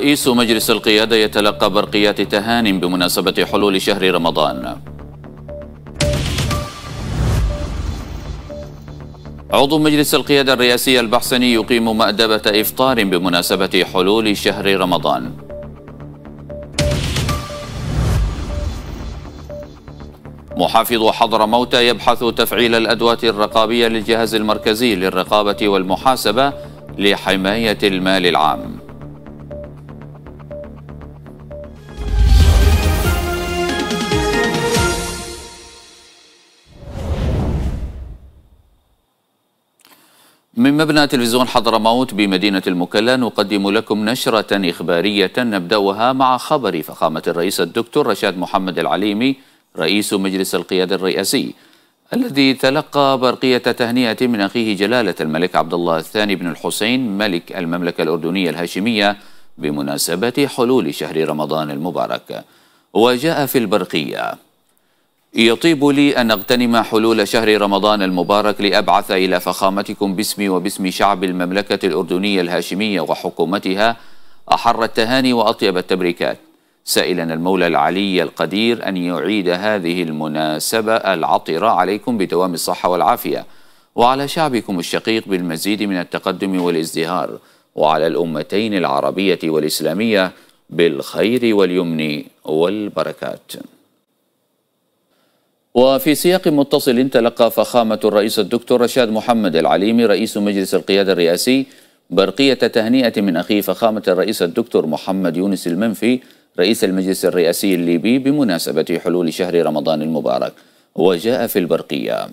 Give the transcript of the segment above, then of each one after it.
رئيس مجلس القيادة يتلقى برقيات تهان بمناسبة حلول شهر رمضان عضو مجلس القيادة الرئاسي البحسني يقيم مأدبة إفطار بمناسبة حلول شهر رمضان محافظ موتى يبحث تفعيل الأدوات الرقابية للجهاز المركزي للرقابة والمحاسبة لحماية المال العام من مبنى تلفزيون حضرموت بمدينة المكلا نقدم لكم نشرة إخبارية نبدأها مع خبر فخامة الرئيس الدكتور رشاد محمد العليمي رئيس مجلس القيادة الرئاسي الذي تلقى برقية تهنئة من أخيه جلالة الملك عبد الله الثاني بن الحسين ملك المملكة الأردنية الهاشمية بمناسبة حلول شهر رمضان المبارك وجاء في البرقية يطيب لي أن أغتنم حلول شهر رمضان المبارك لأبعث إلى فخامتكم باسمي وباسم شعب المملكة الأردنية الهاشمية وحكومتها أحر التهاني وأطيب التبريكات سائلا المولى العلي القدير أن يعيد هذه المناسبة العطرة عليكم بدوام الصحة والعافية وعلى شعبكم الشقيق بالمزيد من التقدم والازدهار وعلى الأمتين العربية والإسلامية بالخير واليمن والبركات وفي سياق متصل تلقى فخامة الرئيس الدكتور رشاد محمد العليمي رئيس مجلس القيادة الرئاسي برقية تهنئة من أخي فخامة الرئيس الدكتور محمد يونس المنفي رئيس المجلس الرئاسي الليبي بمناسبة حلول شهر رمضان المبارك وجاء في البرقية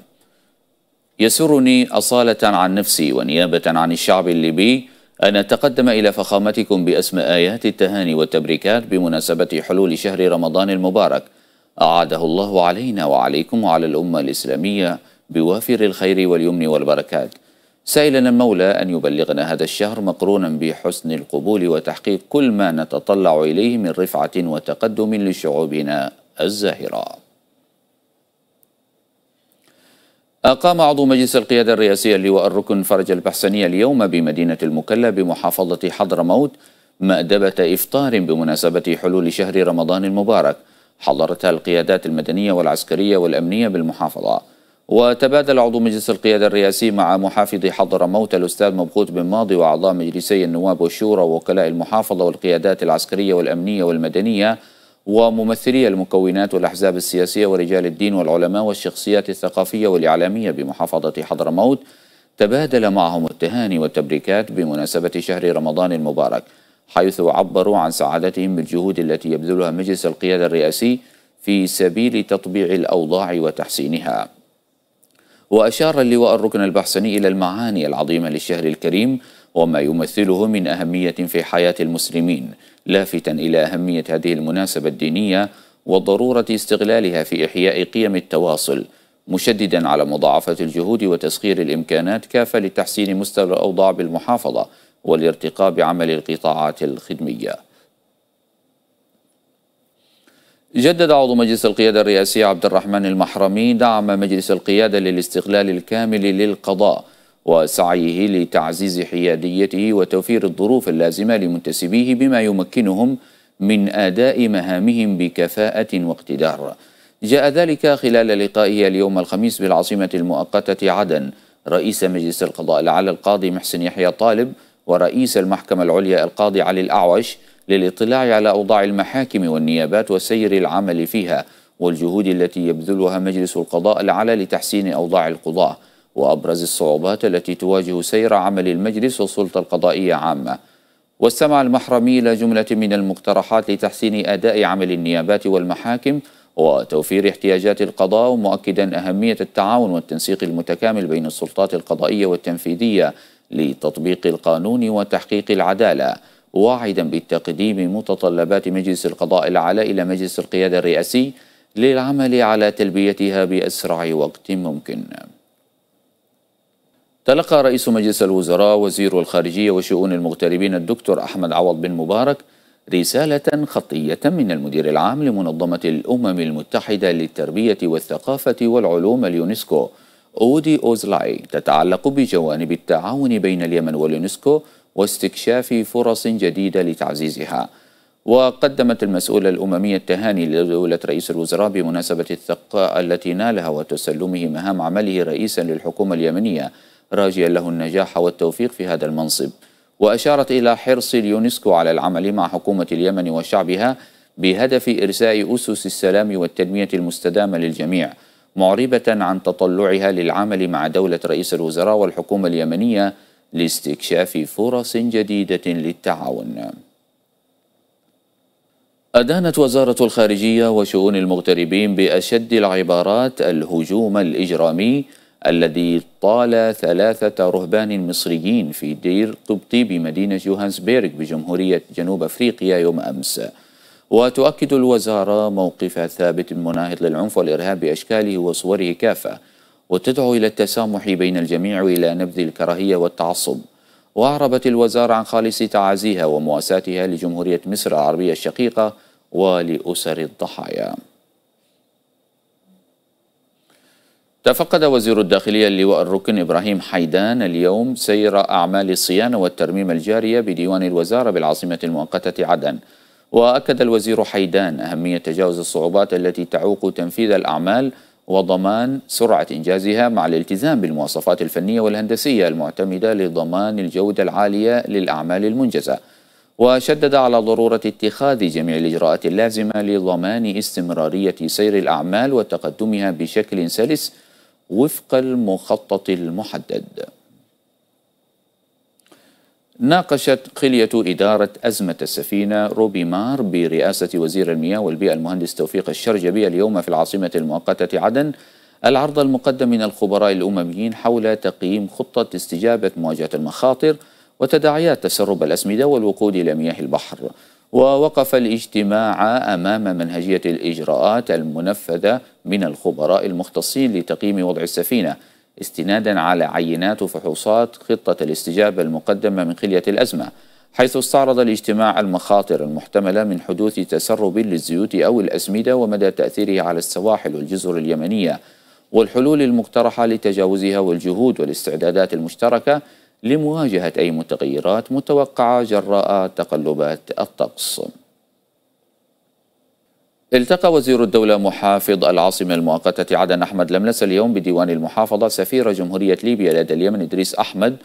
يسرني أصالة عن نفسي ونيابة عن الشعب الليبي أن أتقدم إلى فخامتكم بأسماء آيات التهاني والتبريكات بمناسبة حلول شهر رمضان المبارك أعاده الله علينا وعليكم وعلى الأمة الإسلامية بوافر الخير واليمن والبركات سائلنا المولى أن يبلغنا هذا الشهر مقرونا بحسن القبول وتحقيق كل ما نتطلع إليه من رفعة وتقدم لشعوبنا الزاهرة أقام عضو مجلس القيادة الرئاسية اللواء الركن فرج البحسنية اليوم بمدينة المكلا بمحافظة حضرموت مأدبة إفطار بمناسبة حلول شهر رمضان المبارك حضرتها القيادات المدنية والعسكرية والأمنية بالمحافظة وتبادل عضو مجلس القيادة الرئاسي مع محافظ حضرموت الأستاذ مبخوت بن ماضي وأعضاء مجلسي النواب والشورى ووكلاء المحافظة والقيادات العسكرية والأمنية والمدنية وممثلي المكونات والأحزاب السياسية ورجال الدين والعلماء والشخصيات الثقافية والإعلامية بمحافظة حضرموت تبادل معهم التهاني والتبريكات بمناسبة شهر رمضان المبارك حيث عبروا عن سعادتهم بالجهود التي يبذلها مجلس القيادة الرئاسي في سبيل تطبيع الأوضاع وتحسينها وأشار اللواء الركن البحسني إلى المعاني العظيمة للشهر الكريم وما يمثله من أهمية في حياة المسلمين لافتا إلى أهمية هذه المناسبة الدينية وضرورة استغلالها في إحياء قيم التواصل مشددا على مضاعفة الجهود وتسخير الإمكانات كافة لتحسين مستوى الأوضاع بالمحافظة والارتقاء بعمل القطاعات الخدمية جدد عضو مجلس القيادة الرئاسي عبد الرحمن المحرمي دعم مجلس القيادة للاستقلال الكامل للقضاء وسعيه لتعزيز حياديته وتوفير الظروف اللازمة لمنتسبيه بما يمكنهم من أداء مهامهم بكفاءة واقتدار جاء ذلك خلال لقائه اليوم الخميس بالعاصمة المؤقتة عدن رئيس مجلس القضاء لعل القاضي محسن يحيى طالب ورئيس المحكمة العليا القاضي علي الأعوش للاطلاع على أوضاع المحاكم والنيابات وسير العمل فيها والجهود التي يبذلها مجلس القضاء العلى لتحسين أوضاع القضاة وأبرز الصعوبات التي تواجه سير عمل المجلس والسلطة القضائية عامة واستمع المحرمي إلى جملة من المقترحات لتحسين أداء عمل النيابات والمحاكم وتوفير احتياجات القضاء مؤكدا أهمية التعاون والتنسيق المتكامل بين السلطات القضائية والتنفيذية لتطبيق القانون وتحقيق العدالة واعدا بتقديم متطلبات مجلس القضاء الأعلى إلى مجلس القيادة الرئاسي للعمل على تلبيتها بأسرع وقت ممكن تلقى رئيس مجلس الوزراء وزير الخارجية وشؤون المغتربين الدكتور أحمد عوض بن مبارك رسالة خطية من المدير العام لمنظمة الأمم المتحدة للتربية والثقافة والعلوم اليونسكو أودي أوزلاي تتعلق بجوانب التعاون بين اليمن واليونسكو واستكشاف فرص جديدة لتعزيزها وقدمت المسؤولة الأممية التهاني لدولة رئيس الوزراء بمناسبة الثقة التي نالها وتسلمه مهام عمله رئيسا للحكومة اليمنية راجيا له النجاح والتوفيق في هذا المنصب وأشارت إلى حرص اليونسكو على العمل مع حكومة اليمن وشعبها بهدف إرساء أسس السلام والتنمية المستدامة للجميع معربة عن تطلعها للعمل مع دولة رئيس الوزراء والحكومة اليمنية لاستكشاف فرص جديدة للتعاون أدانت وزارة الخارجية وشؤون المغتربين بأشد العبارات الهجوم الإجرامي الذي طال ثلاثة رهبان مصريين في دير قبطي بمدينة جوهانسبيرغ بجمهورية جنوب أفريقيا يوم أمس وتؤكد الوزارة موقف ثابت مناهض للعنف والإرهاب بأشكاله وصوره كافة وتدعو إلى التسامح بين الجميع وإلى نبذ الكراهية والتعصب وأعربت الوزارة عن خالص تعازيها ومواساتها لجمهورية مصر العربية الشقيقة ولأسر الضحايا تفقد وزير الداخلية اللواء الركن إبراهيم حيدان اليوم سير أعمال الصيانة والترميم الجارية بديوان الوزارة بالعاصمة المؤقتة عدن وأكد الوزير حيدان أهمية تجاوز الصعوبات التي تعوق تنفيذ الأعمال وضمان سرعة إنجازها مع الالتزام بالمواصفات الفنية والهندسية المعتمدة لضمان الجودة العالية للأعمال المنجزة وشدد على ضرورة اتخاذ جميع الإجراءات اللازمة لضمان استمرارية سير الأعمال وتقدمها بشكل سلس وفق المخطط المحدد ناقشت خلية إدارة أزمة السفينة روبي مار برئاسة وزير المياه والبيئة المهندس توفيق الشرجبي اليوم في العاصمة المؤقتة عدن العرض المقدم من الخبراء الأمميين حول تقييم خطة استجابة مواجهة المخاطر وتداعيات تسرب الأسمدة والوقود إلى مياه البحر ووقف الاجتماع أمام منهجية الإجراءات المنفذة من الخبراء المختصين لتقييم وضع السفينة استنادا على عينات وفحوصات خطة الاستجابة المقدمة من خلية الأزمة حيث استعرض الاجتماع المخاطر المحتملة من حدوث تسرب للزيوت أو الأسمدة ومدى تأثيره على السواحل والجزر اليمنية والحلول المقترحة لتجاوزها والجهود والاستعدادات المشتركة لمواجهة أي متغيرات متوقعة جراء تقلبات الطقس التقى وزير الدولة محافظ العاصمة المؤقتة عدن أحمد لملس اليوم بديوان المحافظة سفير جمهورية ليبيا لدى اليمن إدريس أحمد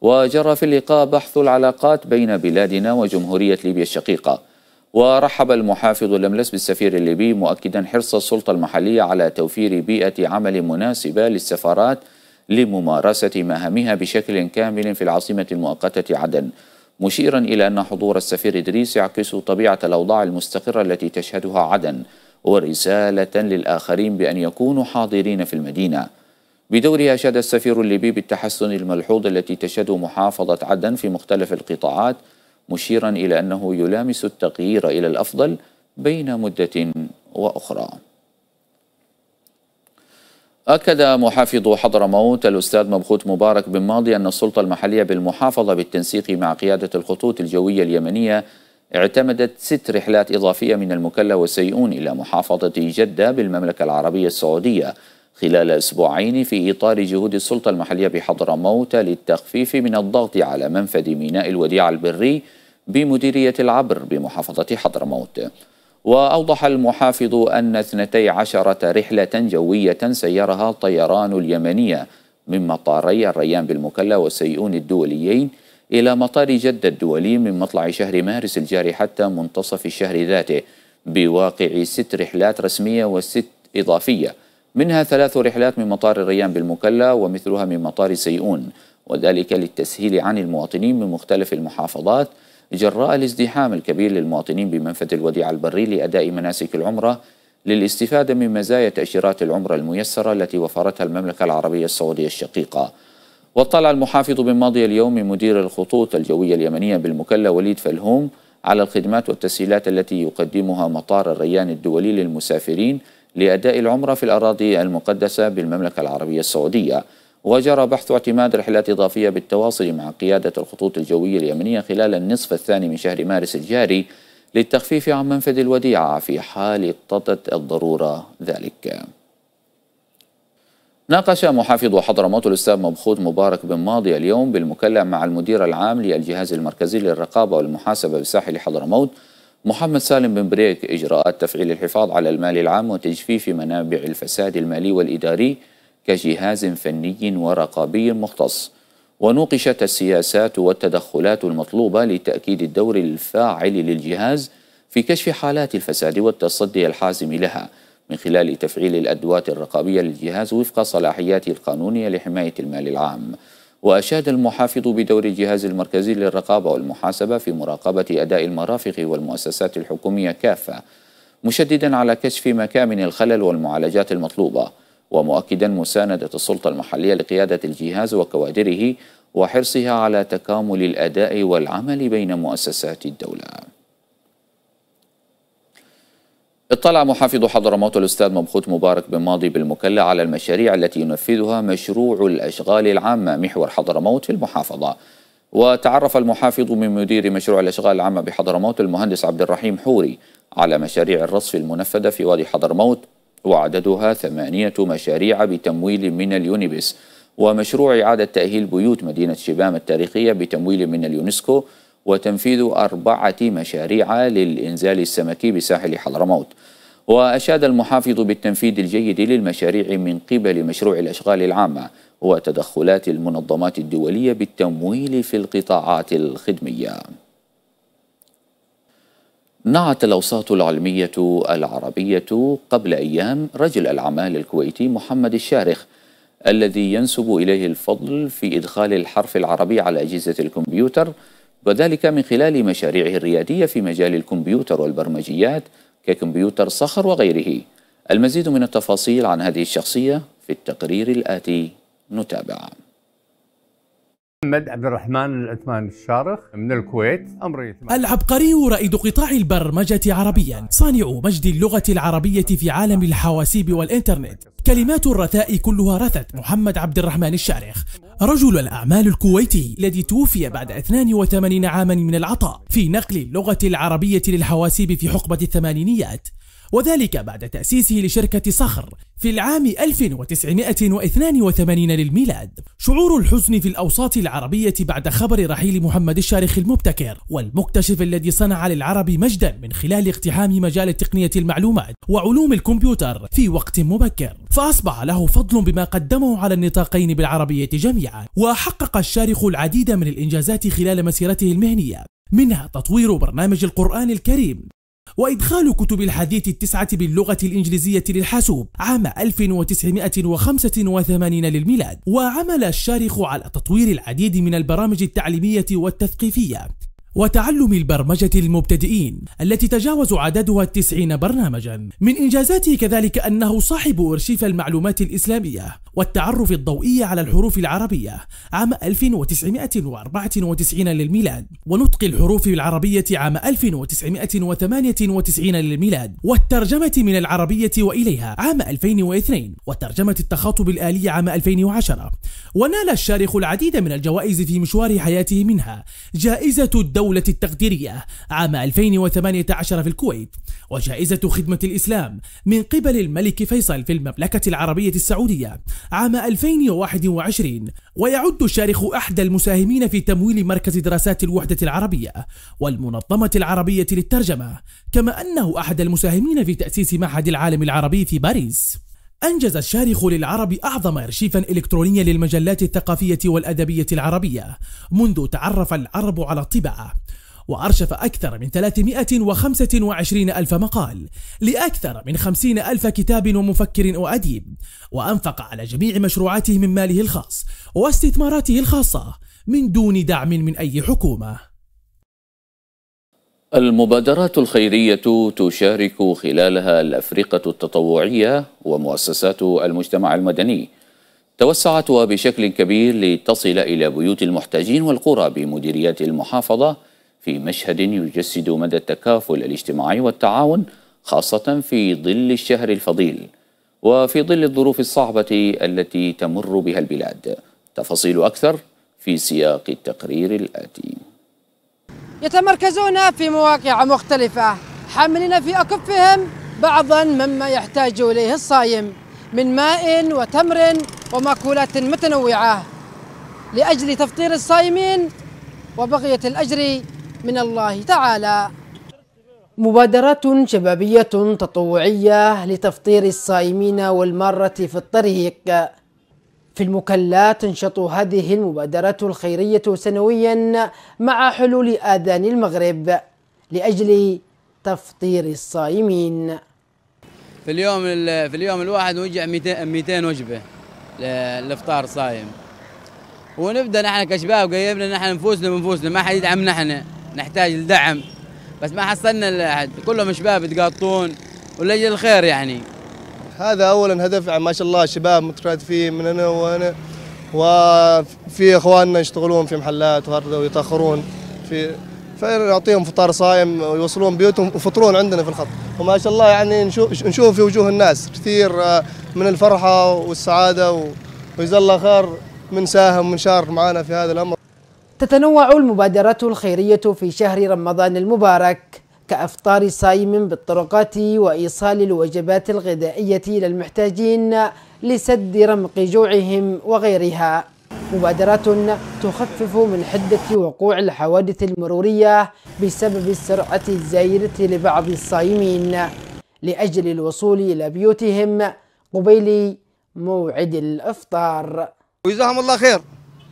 وجرى في اللقاء بحث العلاقات بين بلادنا وجمهورية ليبيا الشقيقة ورحب المحافظ لملس بالسفير الليبي مؤكدا حرص السلطة المحلية على توفير بيئة عمل مناسبة للسفارات لممارسة مهامها بشكل كامل في العاصمة المؤقتة عدن مشيرا إلى أن حضور السفير إدريس يعكس طبيعة الأوضاع المستقرة التي تشهدها عدن ورسالة للآخرين بأن يكونوا حاضرين في المدينة بدورها أشاد السفير الليبي بالتحسن الملحوظ التي تشهد محافظة عدن في مختلف القطاعات مشيرا إلى أنه يلامس التغيير إلى الأفضل بين مدة وأخرى أكد محافظ حضرموت الأستاذ مبخوت مبارك بن ماضي أن السلطة المحلية بالمحافظة بالتنسيق مع قيادة الخطوط الجوية اليمنية اعتمدت ست رحلات إضافية من المكلا وسيئون إلى محافظة جدة بالمملكة العربية السعودية خلال أسبوعين في إطار جهود السلطة المحلية بحضرموت للتخفيف من الضغط على منفذ ميناء الوديعة البري بمديرية العبر بمحافظة حضرموت وأوضح المحافظ أن 12 رحلة جوية سيرها الطيران اليمنية من مطاري الريان بالمكلا والسيئون الدوليين إلى مطار جدة الدولي من مطلع شهر مارس الجاري حتى منتصف الشهر ذاته بواقع ست رحلات رسمية وست إضافية منها ثلاث رحلات من مطار الريان بالمكلا ومثلها من مطار سيئون وذلك للتسهيل عن المواطنين من مختلف المحافظات جراء الازدحام الكبير للمواطنين بمنفذ الوديعة البري لأداء مناسك العمرة للاستفادة من مزايا تأشيرات العمرة الميسرة التي وفرتها المملكة العربية السعودية الشقيقة واطلع المحافظ بماضي اليوم مدير الخطوط الجوية اليمنية بالمكلة وليد فلهوم على الخدمات والتسهيلات التي يقدمها مطار الريان الدولي للمسافرين لأداء العمرة في الأراضي المقدسة بالمملكة العربية السعودية وجرى بحث اعتماد رحلات إضافية بالتواصل مع قيادة الخطوط الجوية اليمنية خلال النصف الثاني من شهر مارس الجاري للتخفيف عن منفذ الوديعة في حال اقتضت الضرورة ذلك ناقش محافظ حضرموت الأستاذ مبخوت مبارك بن ماضي اليوم بالمكلم مع المدير العام للجهاز المركزي للرقابة والمحاسبة بساحل حضرموت محمد سالم بن بريك إجراءات تفعيل الحفاظ على المال العام وتجفيف منابع الفساد المالي والإداري كجهاز فني ورقابي مختص ونوقشت السياسات والتدخلات المطلوبة لتأكيد الدور الفاعل للجهاز في كشف حالات الفساد والتصدي الحازم لها من خلال تفعيل الأدوات الرقابية للجهاز وفق صلاحياته القانونية لحماية المال العام وأشاد المحافظ بدور الجهاز المركزي للرقابة والمحاسبة في مراقبة أداء المرافق والمؤسسات الحكومية كافة مشددا على كشف مكامن الخلل والمعالجات المطلوبة ومؤكدا مساندة السلطة المحلية لقيادة الجهاز وكوادره وحرصها على تكامل الأداء والعمل بين مؤسسات الدولة اطلع محافظ حضرموت الأستاذ مبخوت مبارك بن ماضي بالمكلا على المشاريع التي ينفذها مشروع الأشغال العامة محور حضرموت في المحافظة وتعرف المحافظ من مدير مشروع الأشغال العامة بحضرموت المهندس عبد الرحيم حوري على مشاريع الرصف المنفذة في وادي حضرموت وعددها ثمانية مشاريع بتمويل من اليونيبس ومشروع إعادة تأهيل بيوت مدينة شبام التاريخية بتمويل من اليونسكو وتنفيذ أربعة مشاريع للإنزال السمكي بساحل حضرموت وأشاد المحافظ بالتنفيذ الجيد للمشاريع من قبل مشروع الأشغال العامة وتدخلات المنظمات الدولية بالتمويل في القطاعات الخدمية نعت الأوساط العلمية العربية قبل أيام رجل الأعمال الكويتي محمد الشارخ الذي ينسب إليه الفضل في إدخال الحرف العربي على أجهزة الكمبيوتر وذلك من خلال مشاريعه الريادية في مجال الكمبيوتر والبرمجيات ككمبيوتر صخر وغيره المزيد من التفاصيل عن هذه الشخصية في التقرير الآتي نتابع محمد عبد الرحمن العثمان الشارخ من الكويت عمري العبقري رائد قطاع البرمجة عربيا صانع مجد اللغة العربية في عالم الحواسيب والإنترنت كلمات الرثاء كلها رثت محمد عبد الرحمن الشارخ رجل الأعمال الكويتي الذي توفي بعد 82 عاما من العطاء في نقل اللغة العربية للحواسيب في حقبة الثمانينيات وذلك بعد تأسيسه لشركة صخر في العام 1982 للميلاد شعور الحزن في الأوساط العربية بعد خبر رحيل محمد الشارخ المبتكر والمكتشف الذي صنع للعرب مجدا من خلال اقتحام مجال تقنية المعلومات وعلوم الكمبيوتر في وقت مبكر فأصبح له فضل بما قدمه على النطاقين بالعربية جميعا وحقق الشارخ العديد من الإنجازات خلال مسيرته المهنية منها تطوير برنامج القرآن الكريم وإدخال كتب الحديث التسعة باللغة الإنجليزية للحاسوب عام 1985 للميلاد وعمل الشارخ على تطوير العديد من البرامج التعليمية والتثقيفية وتعلم البرمجة المبتدئين التي تجاوز عددها 90 برنامجا من إنجازاته كذلك أنه صاحب أرشيف المعلومات الإسلامية والتعرف الضوئي على الحروف العربية عام 1994 للميلاد ونطق الحروف العربية عام 1998 للميلاد والترجمة من العربية وإليها عام 2002 وترجمة التخاطب الآلي عام 2010 ونال الشارخ العديد من الجوائز في مشوار حياته منها جائزة الدولة الدولة التقديرية عام 2018 في الكويت وجائزة خدمة الإسلام من قبل الملك فيصل في المملكة العربية السعودية عام 2021 ويعد الشارخ أحد المساهمين في تمويل مركز دراسات الوحدة العربية والمنظمة العربية للترجمة كما أنه أحد المساهمين في تأسيس معهد العالم العربي في باريس أنجز الشارخ للعرب أعظم أرشيفا إلكترونيا للمجلات الثقافية والأدبية العربية منذ تعرف العرب على الطباعة وأرشف أكثر من 325 ألف مقال لأكثر من 50 ألف كتاب ومفكر وأديب وأنفق على جميع مشروعاته من ماله الخاص واستثماراته الخاصة من دون دعم من أي حكومة المبادرات الخيرية تشارك خلالها الأفرقة التطوعية ومؤسسات المجتمع المدني توسعت بشكل كبير لتصل إلى بيوت المحتاجين والقرى بمديريات المحافظة في مشهد يجسد مدى التكافل الاجتماعي والتعاون خاصة في ظل الشهر الفضيل وفي ظل الظروف الصعبة التي تمر بها البلاد تفاصيل أكثر في سياق التقرير الآتي يتمركزون في مواقع مختلفة حاملين في أكفهم بعضا مما يحتاج إليه الصائم من ماء وتمر ومأكولات متنوعة لأجل تفطير الصائمين وبقية الأجر من الله تعالى مبادرات شبابية تطوعية لتفطير الصائمين والمارة في الطريق في المكلا تنشط هذه المبادرة الخيرية سنويا مع حلول آذان المغرب لأجل تفطير الصائمين في اليوم في اليوم الواحد نوجع 200 وجبة للإفطار صايم ونبدأ نحن كشباب قيمنا نحن نفوسنا بنفوسنا ما حد يدعم نحن نحتاج لدعم بس ما حصلنا لأحد كلهم شباب يتقاطون ولاجل الخير يعني هذا اولا هدف يعني ما شاء الله شباب مترادفين من هنا وهنا وفي اخواننا يشتغلون في محلات وهذا ويتاخرون في فنعطيهم فطار صايم ويوصلون بيوتهم وفطرون عندنا في الخط وما شاء الله يعني نشوف نشوف في وجوه الناس كثير آه، من الفرحه والسعاده وجزاه الله خير من ساهم من شارك معنا في هذا الامر تتنوع المبادرات الخيريه في شهر رمضان المبارك كافطار صائم بالطرقات وايصال الوجبات الغذائيه الى المحتاجين لسد رمق جوعهم وغيرها مبادرات تخفف من حدة وقوع الحوادث المرورية بسبب السرعة الزائدة لبعض الصائمين لأجل الوصول إلى بيوتهم قبيل موعد الإفطار وجزاهم الله خير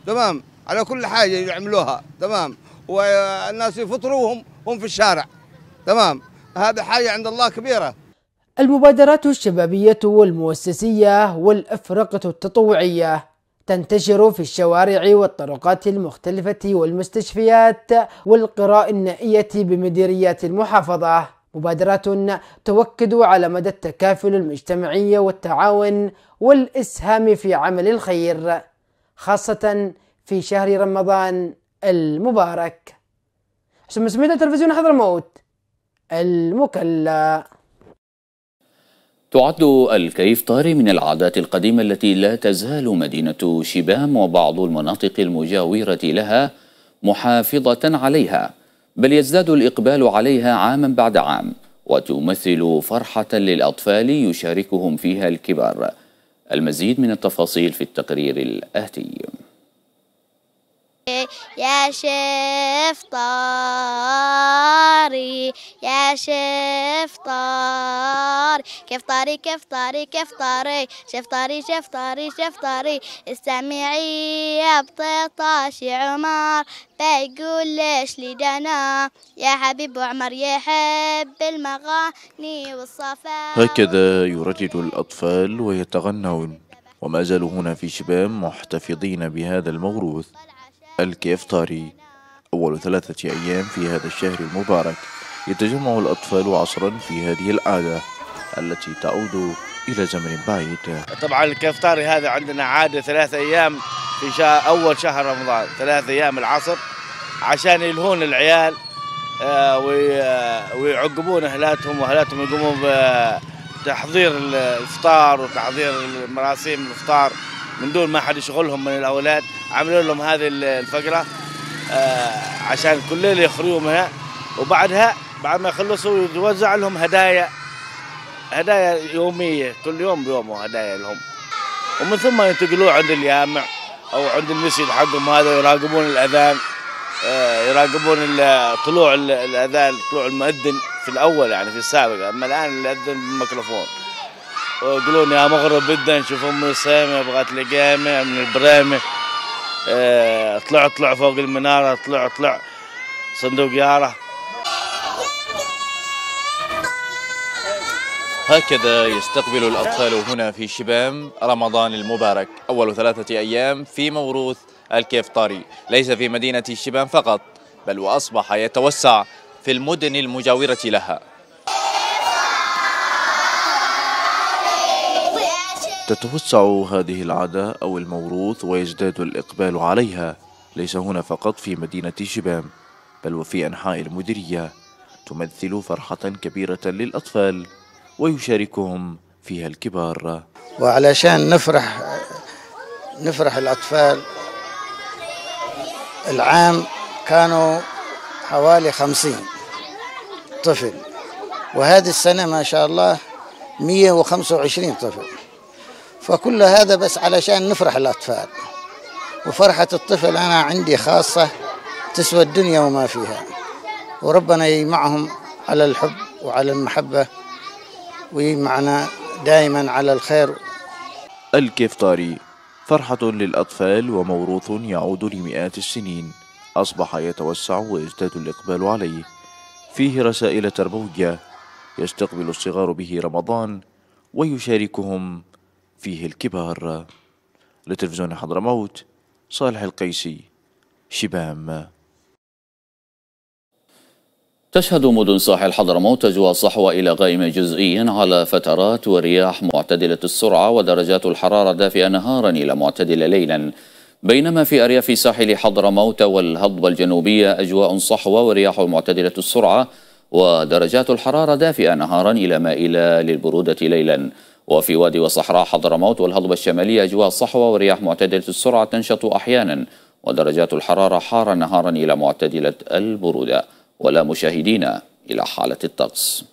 تمام على كل حاجة يعملوها تمام والناس يفطروهم هم في الشارع تمام هذا حاجة عند الله كبيرة المبادرات الشبابية والمؤسسية والأفرقة التطوعية تنتشر في الشوارع والطرقات المختلفة والمستشفيات والقراء النائية بمديريات المحافظة مبادرات توكد على مدى التكافل المجتمعي والتعاون والإسهام في عمل الخير خاصة في شهر رمضان المبارك حسن مسميد تلفزيون حضرموت المكلى تعد الكيف طاري من العادات القديمة التي لا تزال مدينة شبام وبعض المناطق المجاورة لها محافظة عليها بل يزداد الإقبال عليها عاما بعد عام وتمثل فرحة للأطفال يشاركهم فيها الكبار المزيد من التفاصيل في التقرير الآتي يا شيف طاري يا شيف طاري كيف طاري كيف طاري كيف طاري شيف طاري شيف طاري شيف طاري استمعي يا بطيطاش يا عمر بيقول ليش لي دنا يا حبيب عمر يحب المغاني والصفا هكذا يردد الأطفال ويتغنون وما زالوا هنا في شبام محتفظين بهذا الموروث الكيفطاري أول ثلاثة أيام في هذا الشهر المبارك يتجمع الأطفال عصرا في هذه العادة التي تعود إلى زمن بعيد طبعا الكيفطاري هذا عندنا عادة ثلاثة أيام في شهر أول شهر رمضان ثلاثة أيام العصر عشان يلهون العيال آه، آه، ويعقبون أهلاتهم وأهلاتهم يقومون بتحضير الإفطار وتحضير مراسيم الإفطار من دون ما حد يشغلهم من الاولاد عملوا لهم هذه الفقره آه، عشان كل ليله يخرجوا منها وبعدها بعد ما يخلصوا يوزع لهم هدايا هدايا يوميه كل يوم بيومه هدايا لهم ومن ثم ينتقلوا عند اليامع او عند المسجد حقهم هذا يراقبون الاذان آه، يراقبون طلوع الاذان طلوع المؤذن في الاول يعني في السابق اما الان الاذن بالميكروفون يقولون يا مغرب بدنا نشوف ام سامي بغت لقامه من البرامي اطلع آه، اطلع فوق المناره اطلع اطلع صندوق يارا هكذا يستقبل الأطفال هنا في شبام رمضان المبارك أول ثلاثة أيام في موروث الكيفطاري ليس في مدينة شبام فقط بل وأصبح يتوسع في المدن المجاورة لها تتوسع هذه العادة أو الموروث ويزداد الإقبال عليها ليس هنا فقط في مدينة شبام بل وفي أنحاء المديرية تمثل فرحة كبيرة للأطفال ويشاركهم فيها الكبار وعلشان نفرح نفرح الأطفال العام كانوا حوالي خمسين طفل وهذه السنة ما شاء الله 125 طفل فكل هذا بس علشان نفرح الأطفال وفرحة الطفل أنا عندي خاصة تسوى الدنيا وما فيها وربنا يجمعهم على الحب وعلى المحبة ويجمعنا دائما على الخير الكفطاري فرحة للأطفال وموروث يعود لمئات السنين أصبح يتوسع ويزداد الإقبال عليه فيه رسائل تربوية يستقبل الصغار به رمضان ويشاركهم فيه الكبار لتلفزيون حضرموت صالح القيسي شبام تشهد مدن ساحل حضرموت اجواء صحوة إلى غائمه جزئي على فترات ورياح معتدلة السرعة ودرجات الحرارة دافئة نهارا إلى معتدلة ليلا بينما في أرياف ساحل حضرموت والهضبة الجنوبية أجواء صحوة ورياح معتدلة السرعة ودرجات الحرارة دافئة نهارا إلى مائلة للبرودة ليلا وفي وادي وصحراء حضرموت والهضبة الشمالية أجواء صحوة ورياح معتدلة السرعة تنشط أحيانا ودرجات الحرارة حارة نهارا إلى معتدلة البرودة ولا مشاهدينا إلى حالة الطقس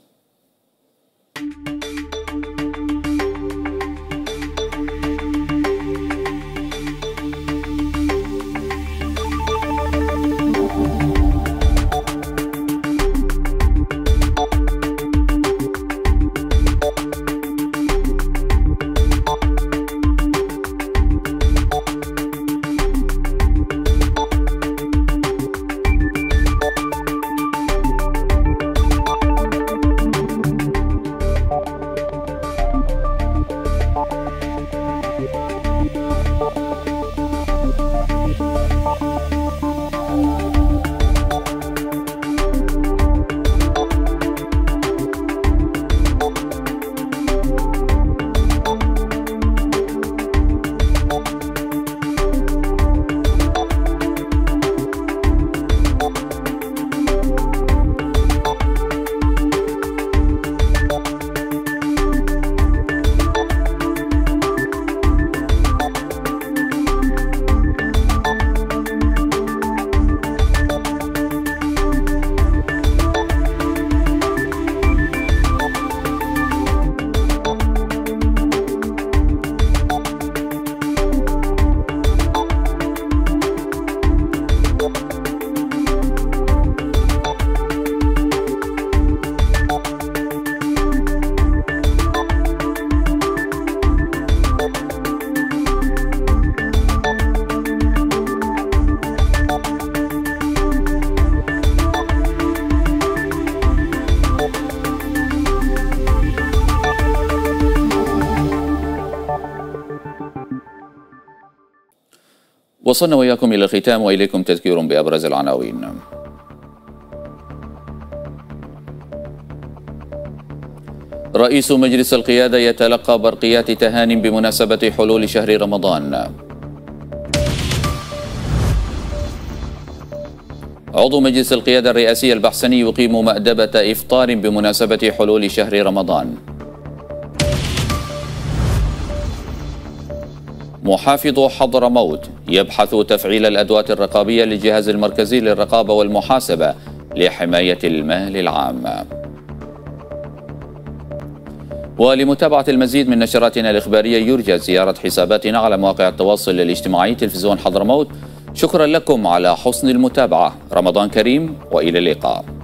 وصلنا وإياكم إلى الختام وإليكم تذكير بأبرز العناوين رئيس مجلس القيادة يتلقى برقيات تهاني بمناسبة حلول شهر رمضان عضو مجلس القيادة الرئاسي البحسني يقيم مأدبة إفطار بمناسبة حلول شهر رمضان محافظ حضرموت يبحث تفعيل الأدوات الرقابية للجهاز المركزي للرقابة والمحاسبة لحماية المال العام ولمتابعة المزيد من نشراتنا الإخبارية يرجى زيارة حساباتنا على مواقع التواصل الاجتماعي تلفزيون حضرموت شكرا لكم على حسن المتابعة رمضان كريم وإلى اللقاء